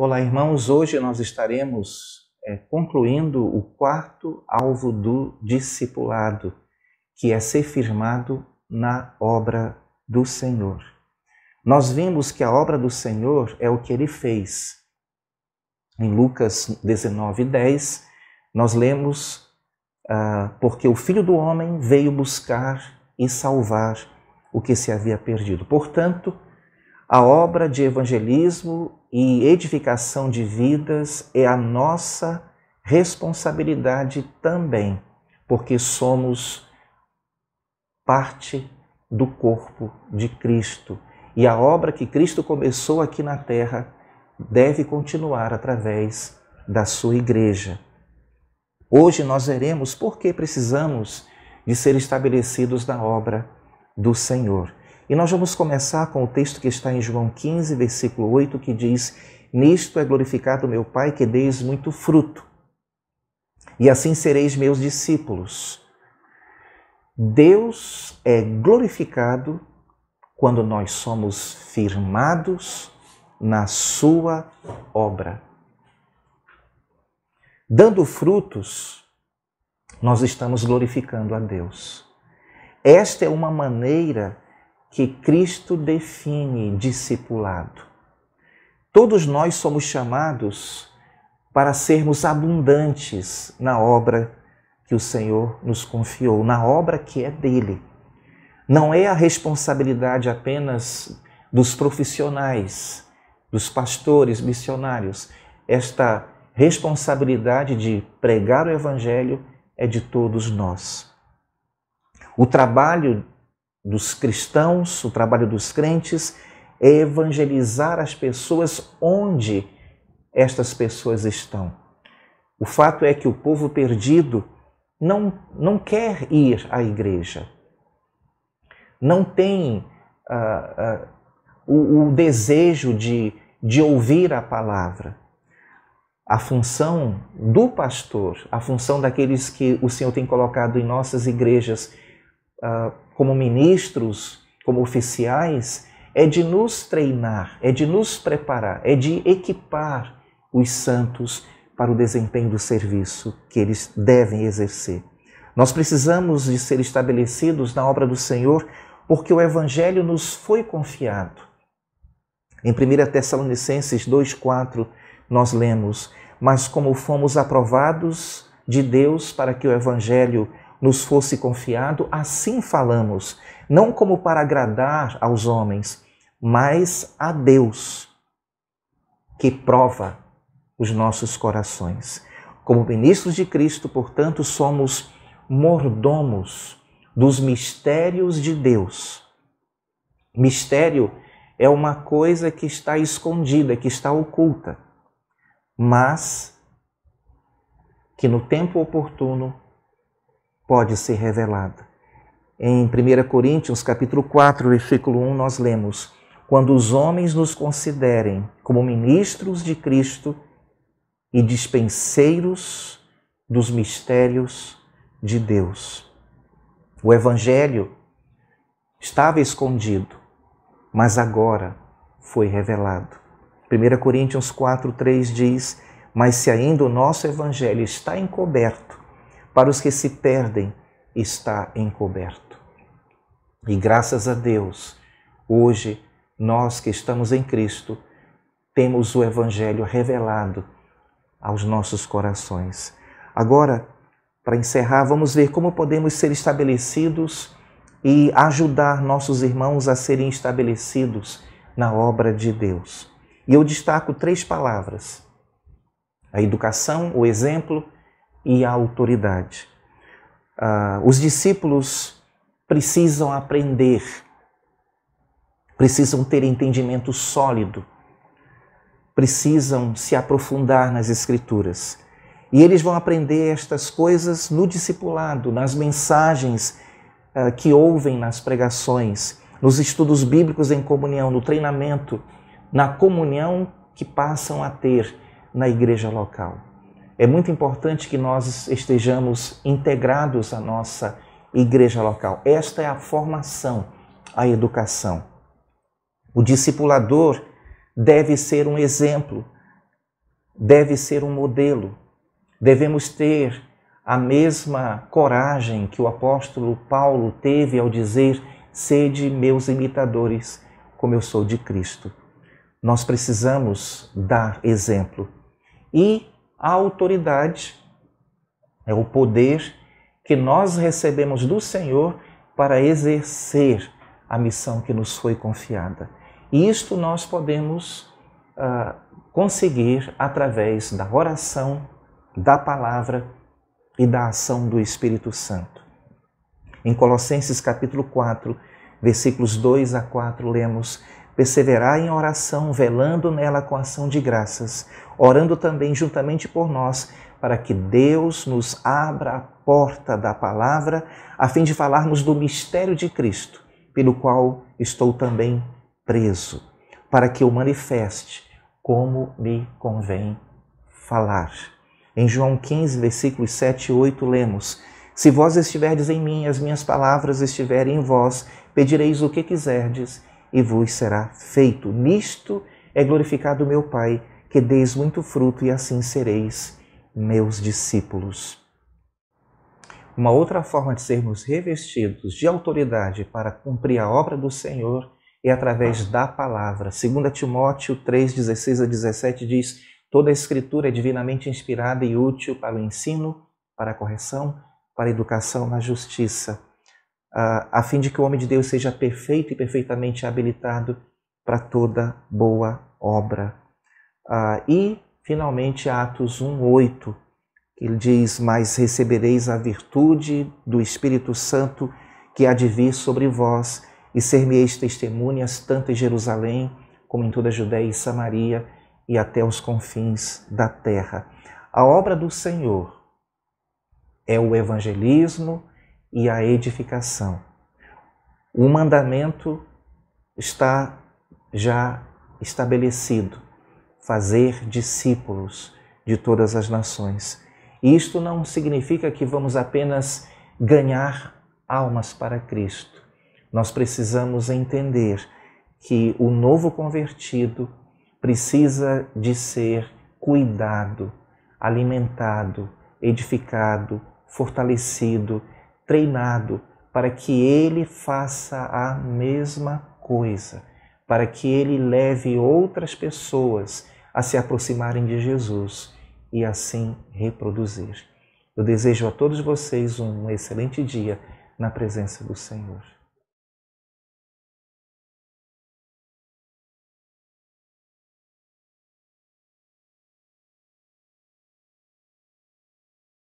Olá, irmãos. Hoje nós estaremos é, concluindo o quarto alvo do discipulado, que é ser firmado na obra do Senhor. Nós vimos que a obra do Senhor é o que ele fez. Em Lucas 19, 10, nós lemos: ah, Porque o filho do homem veio buscar e salvar o que se havia perdido. Portanto, a obra de evangelismo e edificação de vidas é a nossa responsabilidade também, porque somos parte do corpo de Cristo. E a obra que Cristo começou aqui na terra deve continuar através da sua igreja. Hoje nós veremos por que precisamos de ser estabelecidos na obra do Senhor. E nós vamos começar com o texto que está em João 15, versículo 8, que diz: Nisto é glorificado meu Pai, que deis muito fruto, e assim sereis meus discípulos. Deus é glorificado quando nós somos firmados na Sua obra. Dando frutos, nós estamos glorificando a Deus. Esta é uma maneira que Cristo define discipulado. Todos nós somos chamados para sermos abundantes na obra que o Senhor nos confiou, na obra que é dele. Não é a responsabilidade apenas dos profissionais, dos pastores, missionários. Esta responsabilidade de pregar o Evangelho é de todos nós. O trabalho dos cristãos, o trabalho dos crentes é evangelizar as pessoas onde estas pessoas estão. O fato é que o povo perdido não, não quer ir à igreja, não tem uh, uh, o, o desejo de, de ouvir a palavra. A função do pastor, a função daqueles que o Senhor tem colocado em nossas igrejas, ah, como ministros, como oficiais, é de nos treinar, é de nos preparar, é de equipar os santos para o desempenho do serviço que eles devem exercer. Nós precisamos de ser estabelecidos na obra do Senhor, porque o evangelho nos foi confiado. Em 1 Tessalonicenses 2:4 nós lemos: "Mas como fomos aprovados de Deus para que o evangelho nos fosse confiado, assim falamos, não como para agradar aos homens, mas a Deus, que prova os nossos corações. Como ministros de Cristo, portanto, somos mordomos dos mistérios de Deus. Mistério é uma coisa que está escondida, que está oculta, mas que no tempo oportuno pode ser revelada. Em 1 Coríntios, capítulo 4, versículo 1, nós lemos: "Quando os homens nos considerem como ministros de Cristo e dispenseiros dos mistérios de Deus." O evangelho estava escondido, mas agora foi revelado. 1 Coríntios 4:3 diz: "Mas se ainda o nosso evangelho está encoberto, para os que se perdem está encoberto. E graças a Deus, hoje nós que estamos em Cristo temos o Evangelho revelado aos nossos corações. Agora, para encerrar, vamos ver como podemos ser estabelecidos e ajudar nossos irmãos a serem estabelecidos na obra de Deus. E eu destaco três palavras: a educação, o exemplo, e a autoridade. Ah, os discípulos precisam aprender, precisam ter entendimento sólido, precisam se aprofundar nas Escrituras. E eles vão aprender estas coisas no discipulado, nas mensagens ah, que ouvem nas pregações, nos estudos bíblicos em comunhão, no treinamento, na comunhão que passam a ter na igreja local. É muito importante que nós estejamos integrados à nossa igreja local. Esta é a formação, a educação. O discipulador deve ser um exemplo, deve ser um modelo. Devemos ter a mesma coragem que o apóstolo Paulo teve ao dizer: Sede meus imitadores, como eu sou de Cristo. Nós precisamos dar exemplo. E a autoridade, é o poder que nós recebemos do Senhor para exercer a missão que nos foi confiada. E isto nós podemos ah, conseguir através da oração, da palavra e da ação do Espírito Santo. Em Colossenses capítulo 4, versículos 2 a 4, lemos: perseverar em oração, velando nela com ação de graças, orando também juntamente por nós, para que Deus nos abra a porta da palavra, a fim de falarmos do mistério de Cristo, pelo qual estou também preso, para que eu manifeste como me convém falar. Em João 15, versículos 7 e 8, lemos: Se vós estiverdes em mim, as minhas palavras estiverem em vós, pedireis o que quiserdes e vos será feito. Nisto é glorificado meu Pai, que deis muito fruto e assim sereis meus discípulos. Uma outra forma de sermos revestidos de autoridade para cumprir a obra do Senhor é através da palavra. 2 Timóteo 3, 16 a 17 diz: Toda a Escritura é divinamente inspirada e útil para o ensino, para a correção, para a educação na justiça a fim de que o homem de Deus seja perfeito e perfeitamente habilitado para toda boa obra. Ah, e, finalmente, Atos 1,8, ele diz: Mas recebereis a virtude do Espírito Santo que há de vir sobre vós, e ser-me-eis testemunhas tanto em Jerusalém como em toda a Judéia e Samaria e até os confins da terra. A obra do Senhor é o evangelismo, e a edificação. O mandamento está já estabelecido: fazer discípulos de todas as nações. Isto não significa que vamos apenas ganhar almas para Cristo. Nós precisamos entender que o novo convertido precisa de ser cuidado, alimentado, edificado, fortalecido treinado para que ele faça a mesma coisa, para que ele leve outras pessoas a se aproximarem de Jesus e assim reproduzir. Eu desejo a todos vocês um excelente dia na presença do Senhor.